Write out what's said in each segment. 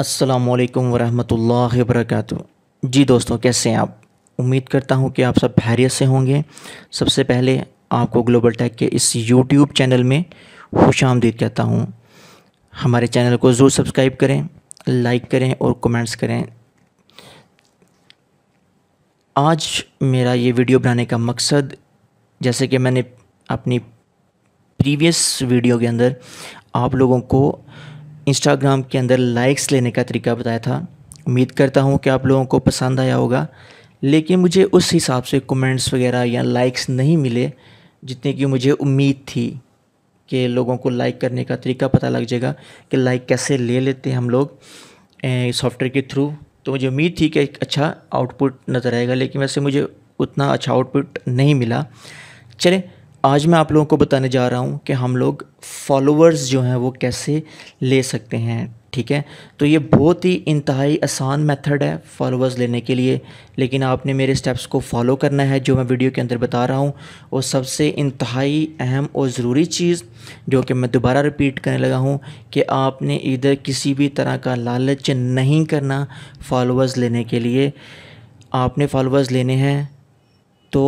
असलकम वालेकुम वरहमतुल्लाहि जी दोस्तों कैसे हैं आप उम्मीद करता हूं कि आप सब खैरियत से होंगे सबसे पहले आपको ग्लोबल टैक के इस यूट्यूब चैनल में खुश आमदीद कहता हूं हमारे चैनल को ज़रूर सब्सक्राइब करें लाइक करें और कमेंट्स करें आज मेरा ये वीडियो बनाने का मकसद जैसे कि मैंने अपनी प्रीवियस वीडियो के अंदर आप लोगों को इंस्टाग्राम के अंदर लाइक्स लेने का तरीका बताया था उम्मीद करता हूँ कि आप लोगों को पसंद आया होगा लेकिन मुझे उस हिसाब से कमेंट्स वगैरह या लाइक्स नहीं मिले जितने की मुझे उम्मीद थी कि लोगों को लाइक करने का तरीका पता लग जाएगा कि लाइक कैसे ले लेते हैं हम लोग सॉफ्टवेयर के थ्रू तो मुझे उम्मीद थी कि एक अच्छा आउटपुट नज़र आएगा लेकिन वैसे मुझे उतना अच्छा आउटपुट नहीं मिला चलें आज मैं आप लोगों को बताने जा रहा हूँ कि हम लोग फॉलोअर्स जो हैं वो कैसे ले सकते हैं ठीक है तो ये बहुत ही इंतहाई आसान मेथड है फॉलोअर्स लेने के लिए लेकिन आपने मेरे स्टेप्स को फॉलो करना है जो मैं वीडियो के अंदर बता रहा हूँ और सबसे इंतहाई अहम और ज़रूरी चीज़ जो कि मैं दोबारा रिपीट करने लगा हूँ कि आपने इधर किसी भी तरह का लालच नहीं करना फॉलोअर्स लेने के लिए आपने फॉलोअर्स लेने हैं तो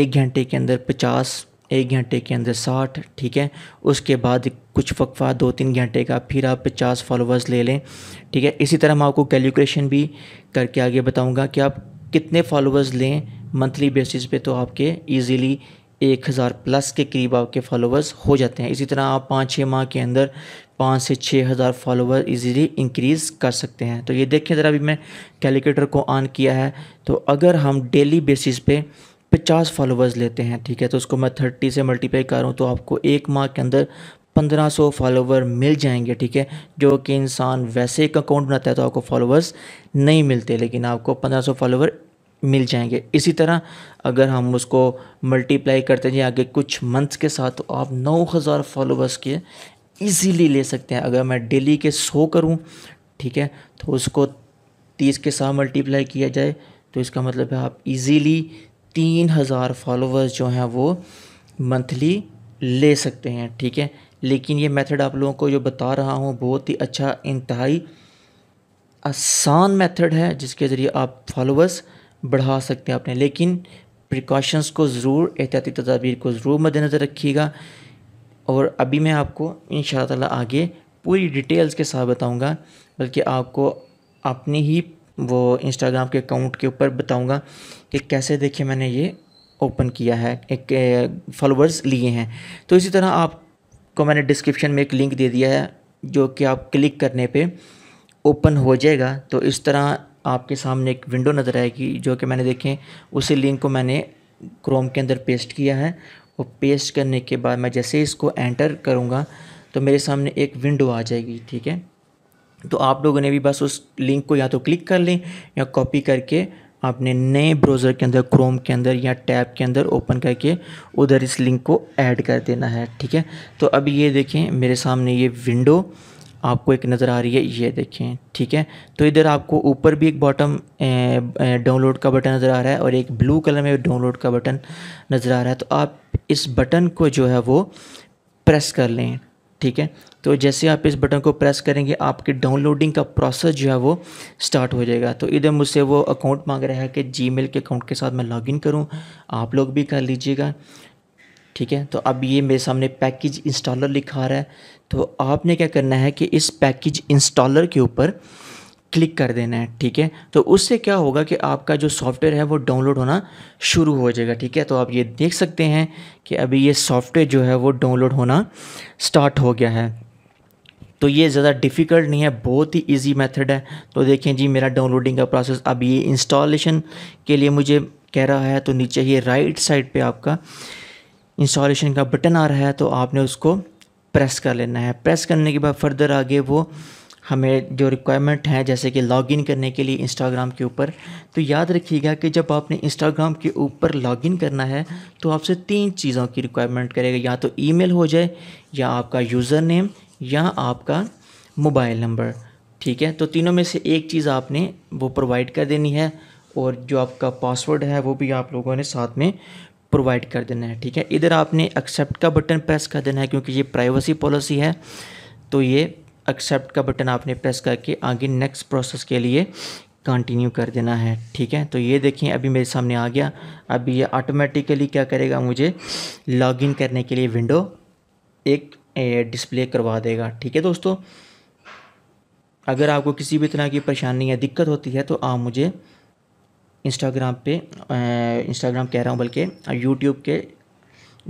एक घंटे के अंदर पचास एक घंटे के अंदर साठ ठीक है उसके बाद कुछ वक्फा दो तीन घंटे का फिर आप पचास फॉलोअर्स ले लें ठीक है इसी तरह मैं आपको कैलकुलेशन भी करके आगे बताऊंगा कि आप कितने फॉलोअर्स लें मंथली बेसिस पे तो आपके इजीली एक हज़ार प्लस के करीब आपके फॉलोअर्स हो जाते हैं इसी तरह आप पाँच छः माह के अंदर पाँच से छः हज़ार फॉलोअर ईज़िली इंक्रीज़ कर सकते हैं तो ये देखें ज़रा अभी मैं कैलकुलेटर को ऑन किया है तो अगर हम डेली बेसिस पे पचास फॉलोवर्स लेते हैं ठीक है तो उसको मैं थर्टी से मल्टीप्लाई कर रहा हूँ तो आपको एक माह के अंदर पंद्रह सौ फॉलोवर मिल जाएंगे ठीक है जो कि इंसान वैसे एक अकाउंट बनाता है तो आपको फॉलोवर्स नहीं मिलते लेकिन आपको पंद्रह सौ फॉलोवर मिल जाएंगे इसी तरह अगर हम उसको मल्टीप्लाई करते हैं आगे कुछ मंथ्स के साथ तो आप नौ हज़ार फॉलोवर्स के इजीली ले सकते हैं अगर मैं डेली के सौ करूं ठीक है तो उसको तीस के साथ मल्टीप्लाई किया जाए तो इसका मतलब है आप ईज़िली तीन हज़ार फॉलोवर्स जो हैं वो मंथली ले सकते हैं ठीक है लेकिन ये मेथड आप लोगों को जो बता रहा हूँ बहुत ही अच्छा इंतहाई आसान मेथड है जिसके ज़रिए आप फॉलोअर्स बढ़ा सकते हैं अपने लेकिन प्रिकॉशंस को ज़रूर एहतियाती तदाबीर को ज़रूर मद्दनज़र रखिएगा और अभी मैं आपको इन शाला आगे पूरी डिटेल्स के साथ बताऊँगा बल्कि आपको अपनी ही वो इंस्टाग्राम के अकाउंट के ऊपर बताऊँगा कि कैसे देखिए मैंने ये ओपन किया है एक फॉलोअर्स लिए हैं तो इसी तरह आपको मैंने डिस्क्रिप्शन में एक लिंक दे दिया है जो कि आप क्लिक करने पे ओपन हो जाएगा तो इस तरह आपके सामने एक विंडो नज़र आएगी जो कि मैंने देखें उसी लिंक को मैंने क्रोम के अंदर पेस्ट किया है और पेस्ट करने के बाद मैं जैसे इसको एंटर करूँगा तो मेरे सामने एक विंडो आ जाएगी ठीक है तो आप लोगों ने भी बस उस लिंक को या तो क्लिक कर लें या कॉपी करके आपने नए ब्राउज़र के अंदर क्रोम के अंदर या टैब के अंदर ओपन करके उधर इस लिंक को ऐड कर देना है ठीक है तो अब ये देखें मेरे सामने ये विंडो आपको एक नज़र आ रही है ये देखें ठीक है तो इधर आपको ऊपर भी एक बॉटम डाउनलोड का बटन नज़र आ रहा है और एक ब्लू कलर में डाउनलोड का बटन नज़र आ रहा है तो आप इस बटन को जो है वो प्रेस कर लें ठीक है तो जैसे आप इस बटन को प्रेस करेंगे आपके डाउनलोडिंग का प्रोसेस जो है वो स्टार्ट हो जाएगा तो इधर मुझसे वो अकाउंट मांग रहा है कि जी के अकाउंट के साथ मैं लॉगिन करूँ आप लोग भी कर लीजिएगा ठीक है तो अब ये मेरे सामने पैकेज इंस्टॉलर लिखा रहा है तो आपने क्या करना है कि इस पैकेज इंस्टॉलर के ऊपर क्लिक कर देना है ठीक है तो उससे क्या होगा कि आपका जो सॉफ्टवेयर है वो डाउनलोड होना शुरू हो जाएगा ठीक है तो आप ये देख सकते हैं कि अभी ये सॉफ्टवेयर जो है वो डाउनलोड होना स्टार्ट हो गया है तो ये ज़्यादा डिफ़िकल्ट नहीं है बहुत ही इजी मेथड है तो देखें जी मेरा डाउनलोडिंग का प्रोसेस अब ये इंस्टॉलेशन के लिए मुझे कह रहा है तो नीचे ये राइट साइड पे आपका इंस्टॉलेशन का बटन आ रहा है तो आपने उसको प्रेस कर लेना है प्रेस करने के बाद फर्दर आगे वो हमें जो रिक्वायरमेंट है जैसे कि लॉगिन करने के लिए इंस्टाग्राम के ऊपर तो याद रखिएगा कि जब आपने इंस्टाग्राम के ऊपर लॉगिन करना है तो आपसे तीन चीज़ों की रिक्वायरमेंट करेगा या तो ईमेल हो जाए या आपका यूज़र नेम या आपका मोबाइल नंबर ठीक है तो तीनों में से एक चीज़ आपने वो प्रोवाइड कर देनी है और जो आपका पासवर्ड है वो भी आप लोगों ने साथ में प्रोवाइड कर देना है ठीक है इधर आपने एक्सेप्ट का बटन प्रेस कर देना है क्योंकि ये प्राइवेसी पॉलिसी है तो ये एक्सेप्ट का बटन आपने प्रेस करके आगे नेक्स्ट प्रोसेस के लिए कंटिन्यू कर देना है ठीक है तो ये देखिए अभी मेरे सामने आ गया अभी ये ऑटोमेटिकली क्या करेगा मुझे लॉगिन करने के लिए विंडो एक डिस्प्ले करवा देगा ठीक है दोस्तों अगर आपको किसी भी तरह की परेशानी या दिक्कत होती है तो आप मुझे इंस्टाग्राम पे इंस्टाग्राम कह रहा हूँ बल्कि यूट्यूब के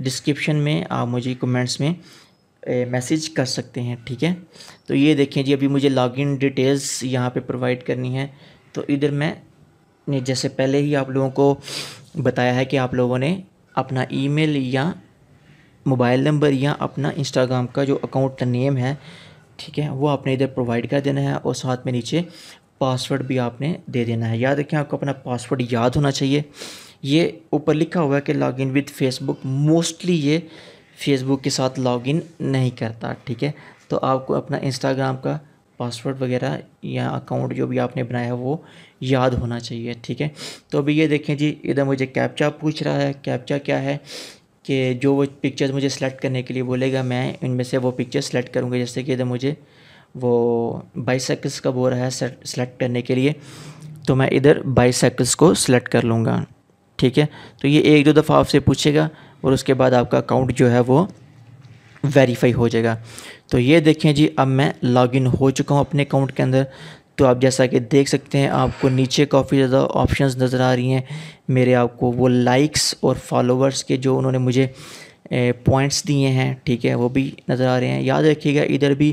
डिस्क्रिप्शन में आप मुझे कमेंट्स में मैसेज कर सकते हैं ठीक है तो ये देखें जी अभी मुझे लॉगिन डिटेल्स यहाँ पे प्रोवाइड करनी है तो इधर मैं ने जैसे पहले ही आप लोगों को बताया है कि आप लोगों ने अपना ईमेल या मोबाइल नंबर या अपना इंस्टाग्राम का जो अकाउंट का नेम है ठीक है वो आपने इधर प्रोवाइड कर देना है और साथ में नीचे पासवर्ड भी आपने दे देना है याद रखें आपको अपना पासवर्ड याद होना चाहिए ये ऊपर लिखा हुआ है कि लॉगिन विद फेसबुक मोस्टली ये फेसबुक के साथ लॉगिन नहीं करता ठीक है तो आपको अपना इंस्टाग्राम का पासवर्ड वगैरह या अकाउंट जो भी आपने बनाया है वो याद होना चाहिए ठीक है तो अभी ये देखें जी इधर मुझे कैप्चा पूछ रहा है कैप्चा क्या है कि जो वो पिक्चर्स मुझे सेलेक्ट करने के लिए बोलेगा मैं इनमें से वो पिक्चर सेलेक्ट करूँगा जैसे कि इधर मुझे वो बाईसाइकिल्स का बोल रहा है सेलेक्ट करने के लिए तो मैं इधर बाईसाइकिल्स को सिलेक्ट कर लूँगा ठीक है तो ये एक दो दफ़ा आपसे पूछेगा और उसके बाद आपका अकाउंट जो है वो वेरीफाई हो जाएगा तो ये देखें जी अब मैं लॉगिन हो चुका हूँ अपने अकाउंट के अंदर तो आप जैसा कि देख सकते हैं आपको नीचे काफ़ी ज़्यादा ऑप्शंस नज़र आ रही हैं मेरे आपको वो लाइक्स और फॉलोवर्स के जो उन्होंने मुझे पॉइंट्स दिए हैं ठीक है वो भी नज़र आ रहे हैं याद रखिएगा इधर भी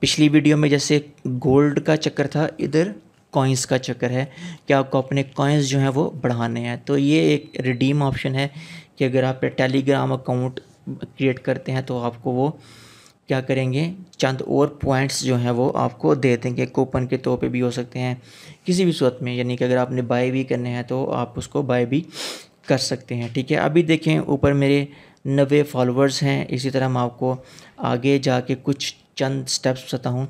पिछली वीडियो में जैसे गोल्ड का चक्कर था इधर कॉइंस का चक्कर है कि आपको अपने कॉइंस जो हैं वो बढ़ाने हैं तो ये एक रिडीम ऑप्शन है कि अगर आप टेलीग्राम अकाउंट क्रिएट करते हैं तो आपको वो क्या करेंगे चंद और पॉइंट्स जो हैं वो आपको दे देंगे कूपन के तौर पे भी हो सकते हैं किसी भी सूरत में यानी कि अगर आपने बाय भी करने हैं तो आप उसको बाय भी कर सकते हैं ठीक है अभी देखें ऊपर मेरे नवे फॉलोअर्स हैं इसी तरह मैं आपको आगे जाके कुछ चंद स्टेप्स बताऊँ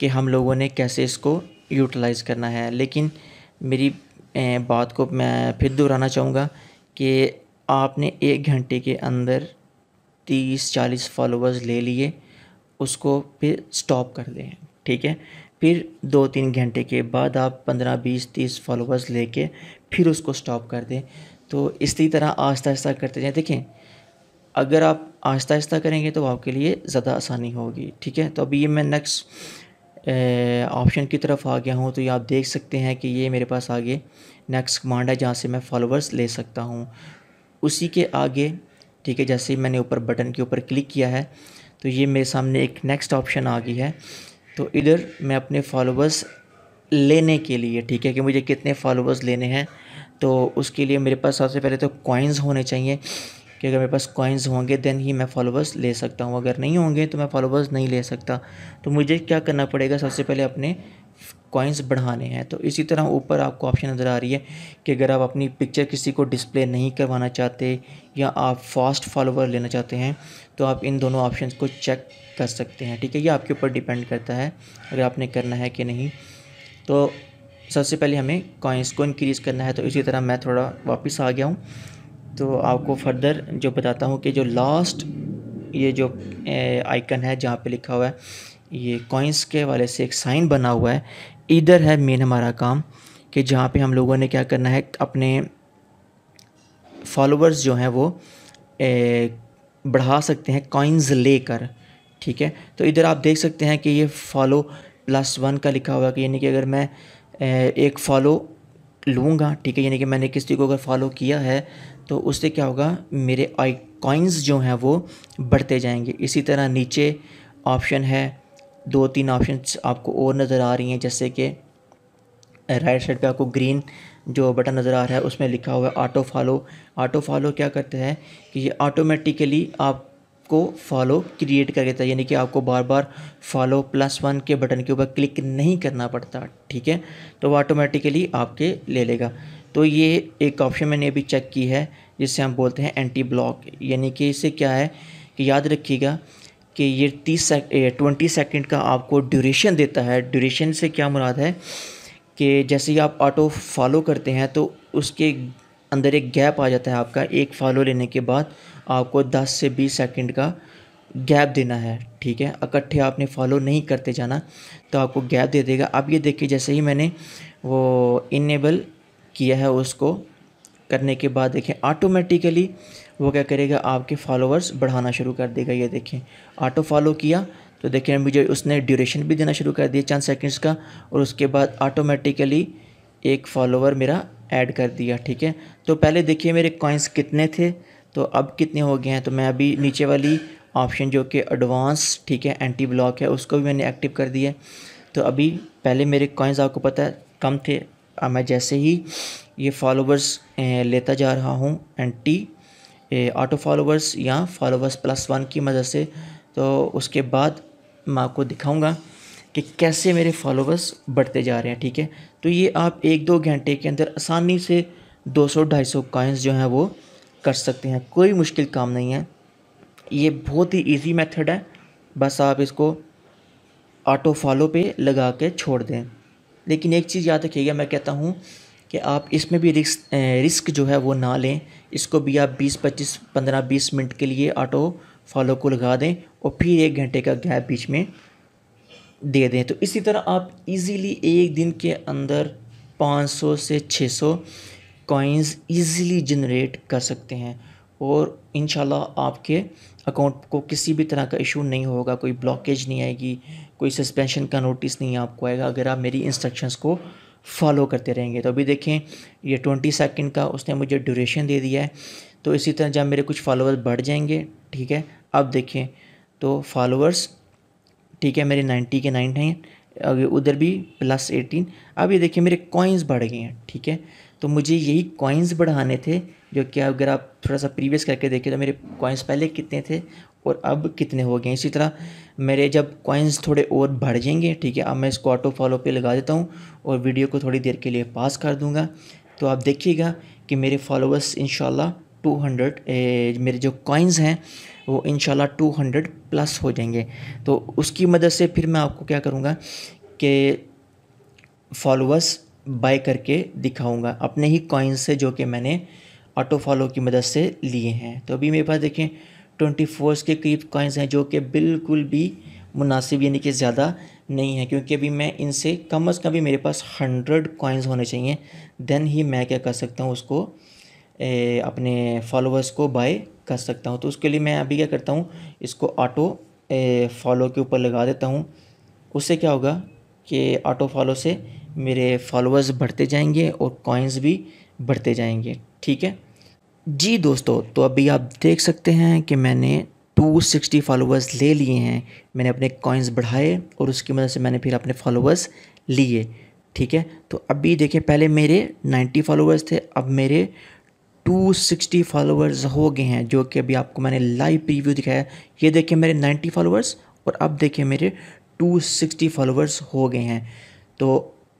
कि हम लोगों ने कैसे इसको यूटिलाइज़ करना है लेकिन मेरी बात को मैं फिर दोहराना चाहूँगा कि आपने एक घंटे के अंदर तीस चालीस फॉलोअर्स ले लिए उसको फिर स्टॉप कर दें ठीक है फिर दो तीन घंटे के बाद आप पंद्रह बीस तीस फॉलोअर्स लेके फिर उसको स्टॉप कर दें तो इसी तरह आहिस्ता आहिस्ता करते जाएँ देखें अगर आप आहिस्ता आहिस्ता करेंगे तो आपके लिए ज़्यादा आसानी होगी ठीक है तो अभी ये मैं नेक्स्ट ऑप्शन की तरफ आ गया हूँ तो ये आप देख सकते हैं कि ये मेरे पास आगे नेक्स्ट कमांड है जहाँ से मैं फॉलोअर्स ले सकता हूँ उसी के आगे ठीक है जैसे ही मैंने ऊपर बटन के ऊपर क्लिक किया है तो ये मेरे सामने एक नेक्स्ट ऑप्शन आ गई है तो इधर मैं अपने फॉलोअर्स लेने के लिए ठीक है कि मुझे कितने फॉलोअर्स लेने हैं तो उसके लिए मेरे पास सबसे पहले तो कॉइन्स होने चाहिए कि अगर मेरे पास कॉइन्स होंगे देन ही मैं फॉलोअर्स ले सकता हूँ अगर नहीं होंगे तो मैं फॉलोअर्स नहीं ले सकता तो मुझे क्या करना पड़ेगा सबसे पहले अपने कॉइन्स बढ़ाने हैं तो इसी तरह ऊपर आपको ऑप्शन नज़र आ रही है कि अगर आप अपनी पिक्चर किसी को डिस्प्ले नहीं करवाना चाहते या आप फास्ट फॉलोवर लेना चाहते हैं तो आप इन दोनों ऑप्शन को चेक कर सकते हैं ठीक है ये आपके ऊपर डिपेंड करता है अगर आपने करना है कि नहीं तो सबसे पहले हमें कॉइन्स को इंक्रीज़ करना है तो इसी तरह मैं थोड़ा वापस आ गया हूँ तो आपको फर्दर जो बताता हूँ कि जो लास्ट ये जो आइकन है जहाँ पे लिखा हुआ है ये कॉइंस के वाले से एक साइन बना हुआ है इधर है मेन हमारा काम कि जहाँ पे हम लोगों ने क्या करना है अपने फॉलोवर्स जो हैं वो ए, बढ़ा सकते हैं कॉइन्स लेकर ठीक है तो इधर आप देख सकते हैं कि ये फॉलो प्लस वन का लिखा हुआ है कि यानी कि अगर मैं ए, एक फॉलो लूँगा ठीक है यानी कि मैंने किसी को अगर फॉलो किया है तो उससे क्या होगा मेरे आई कॉइन्स जो हैं वो बढ़ते जाएंगे इसी तरह नीचे ऑप्शन है दो तीन ऑप्शन आपको और नज़र आ रही हैं जैसे कि राइट साइड पे आपको ग्रीन जो बटन नज़र आ रहा है उसमें लिखा हुआ है ऑटो फॉलो ऑटो फॉलो क्या करते हैं कि ये ऑटोमेटिकली आप को फॉलो क्रिएट कर देता है यानी कि आपको बार बार फॉलो प्लस वन के बटन के ऊपर क्लिक नहीं करना पड़ता ठीक है तो वो ऑटोमेटिकली आपके ले लेगा तो ये एक ऑप्शन मैंने अभी चेक की है जिससे हम बोलते हैं एंटी ब्लॉक यानी कि इससे क्या है कि याद रखिएगा कि ये तीस ट्वेंटी सेकेंड का आपको ड्यूरेशन देता है ड्यूरेशन से क्या मुराद है कि जैसे ही आप ऑटो फॉलो करते हैं तो उसके अंदर एक गैप आ जाता है आपका एक फॉलो लेने के बाद आपको 10 से 20 सेकंड का गैप देना है ठीक है इकट्ठे आपने फॉलो नहीं करते जाना तो आपको गैप दे देगा अब ये देखिए जैसे ही मैंने वो इनेबल किया है उसको करने के बाद देखें ऑटोमेटिकली वो क्या करेगा आपके फॉलोअर्स बढ़ाना शुरू कर देगा ये देखें ऑटो फॉलो किया तो देखें मुझे उसने ड्यूरेशन भी देना शुरू कर दिया चंद सेकंड्स का और उसके बाद ऑटोमेटिकली एक फॉलोवर मेरा ऐड कर दिया ठीक है तो पहले देखिए मेरे कॉइन्स कितने थे तो अब कितने हो गए हैं तो मैं अभी नीचे वाली ऑप्शन जो कि एडवांस ठीक है एंटी ब्लॉक है उसको भी मैंने एक्टिव कर दिया तो अभी पहले मेरे कॉइन्स आपको पता है कम थे अब मैं जैसे ही ये फॉलोवर्स लेता जा रहा हूँ एंटी ऑटो फॉलोवर्स या फॉलोवर्स प्लस वन की मदद से तो उसके बाद मैं आपको दिखाऊँगा कि कैसे मेरे फॉलोवर्स बढ़ते जा रहे हैं ठीक है तो ये आप एक दो घंटे के अंदर आसानी से 200 सौ कॉइन्स जो हैं वो कर सकते हैं कोई मुश्किल काम नहीं है ये बहुत ही इजी मेथड है बस आप इसको ऑटो फॉलो पे लगा के छोड़ दें लेकिन एक चीज़ याद रखिएगा मैं कहता हूँ कि आप इसमें भी रिस्क रिस्क जो है वो ना लें इसको भी आप 20 25 15 20 मिनट के लिए ऑटो फॉलो को लगा दें और फिर एक घंटे का गैप बीच में दे दें तो इसी तरह आप इजीली एक दिन के अंदर 500 से 600 सौ कॉइन्स ईज़िली जनरेट कर सकते हैं और इन आपके अकाउंट को किसी भी तरह का इशू नहीं होगा कोई ब्लॉकेज नहीं आएगी कोई सस्पेंशन का नोटिस नहीं आपको आएगा अगर आप मेरी इंस्ट्रक्शंस को फॉलो करते रहेंगे तो अभी देखें ये ट्वेंटी सेकेंड का उसने मुझे ड्यूरेशन दे दिया है तो इसी तरह जब मेरे कुछ फॉलोअर्स बढ़ जाएंगे ठीक है अब देखें तो फॉलोअर्स ठीक है मेरे नाइन्टी के नाइन हैं उधर भी प्लस एटीन अब ये देखिए मेरे कॉइन्स बढ़ गए हैं ठीक है तो मुझे यही कॉइन्स बढ़ाने थे जो कि अगर आप थोड़ा सा प्रीवियस करके देखें तो मेरे कॉइन्स पहले कितने थे और अब कितने हो गए इसी तरह मेरे जब कॉइन्स थोड़े और बढ़ जाएंगे ठीक है अब मैं इसको ऑटो फॉलो पर लगा देता हूँ और वीडियो को थोड़ी देर के लिए पास कर दूँगा तो आप देखिएगा कि मेरे फॉलोअर्स इन टू हंड्रेड मेरे जो कॉइन्स हैं वो इन टू हंड्रेड प्लस हो जाएंगे तो उसकी मदद से फिर मैं आपको क्या करूँगा कि फॉलोअर्स बाय करके दिखाऊंगा अपने ही कॉइन्स से जो कि मैंने ऑटो फॉलो की मदद से लिए हैं तो अभी मेरे पास देखें ट्वेंटी फोर्स के करीब कॉइन्स हैं जो कि बिल्कुल भी मुनासिब यानी कि ज़्यादा नहीं है क्योंकि अभी मैं इनसे कम अज़ कम भी मेरे पास हंड्रेड कॉइन्स होने चाहिए देन ही मैं क्या कर सकता हूँ उसको अपने फॉलोअर्स को बाय कर सकता हूँ तो उसके लिए मैं अभी क्या करता हूँ इसको ऑटो फॉलो के ऊपर लगा देता हूँ उससे क्या होगा कि ऑटो फॉलो से मेरे फॉलोअर्स बढ़ते जाएंगे और कॉइन्स भी बढ़ते जाएंगे ठीक है जी दोस्तों तो अभी आप देख सकते हैं कि मैंने 260 फॉलोअर्स ले लिए हैं मैंने अपने कॉइन्स बढ़ाए और उसकी मदद से मैंने फिर अपने फॉलोअर्स लिए ठीक है तो अभी देखें पहले मेरे 90 फॉलोअर्स थे अब मेरे 260 फॉलोअर्स हो गए हैं जो कि अभी आपको मैंने लाइव प्रीव्यू दिखाया ये देखिए मेरे 90 फॉलोअर्स और अब देखिए मेरे 260 फॉलोअर्स हो गए हैं तो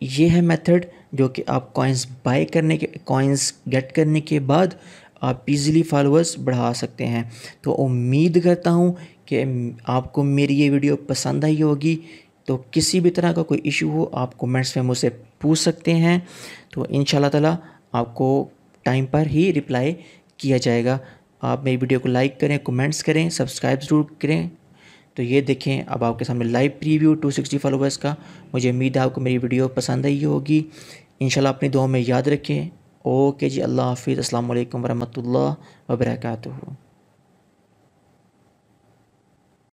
ये है मेथड जो कि आप कॉइन्स बाय करने के कॉइन्स गेट करने के बाद आप इजीली फॉलोअर्स बढ़ा सकते हैं तो उम्मीद करता हूँ कि आपको मेरी ये वीडियो पसंद आई होगी तो किसी भी तरह का कोई इशू हो आप कमेंट्स में मुझसे पूछ सकते हैं तो इन ताला आपको टाइम पर ही रिप्लाई किया जाएगा आप मेरी वीडियो को लाइक करें कमेंट्स करें सब्सक्राइब ज़रूर करें तो ये देखें अब आपके सामने live preview two sixty followers का मुझे उम्मीद है आपको मेरी वीडियो पसंद आई होगी इंशाल्लाह अपनी दुआ में याद रखें ओके जी अल्लाह हाफिज़ अल्लाम वरहमल वर्का